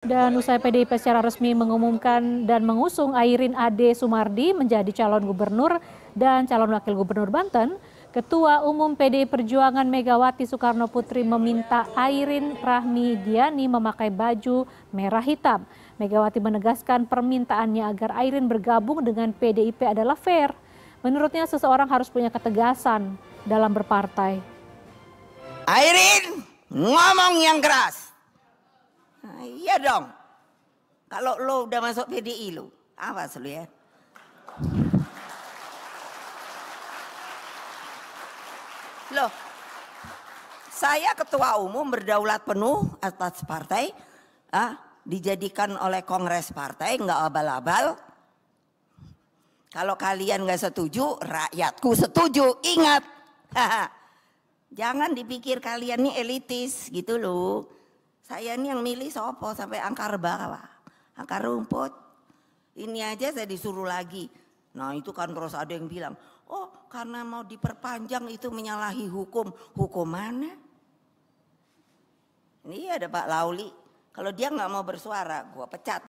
Dan usai PDIP secara resmi mengumumkan dan mengusung Airin Ade Sumardi menjadi calon gubernur dan calon wakil gubernur Banten, Ketua Umum PDIP Perjuangan Megawati Soekarno Putri meminta Airin Rahmi Diani memakai baju merah hitam. Megawati menegaskan permintaannya agar Airin bergabung dengan PDIP adalah fair. Menurutnya seseorang harus punya ketegasan dalam berpartai. Airin, ngomong yang keras. Nah, iya dong. Kalau lo udah masuk PDI lo, awas lo ya. Lo, saya ketua umum berdaulat penuh atas partai, ah, dijadikan oleh kongres partai, nggak abal-abal. Kalau kalian nggak setuju, rakyatku setuju, ingat. Jangan dipikir kalian ini elitis gitu loh. Saya ini yang milih sopo sampai angkar bawah, angkar rumput. Ini aja saya disuruh lagi. Nah itu kan terus ada yang bilang, oh karena mau diperpanjang itu menyalahi hukum. Hukum mana? Ini ada Pak Lauli. Kalau dia nggak mau bersuara, gua pecat.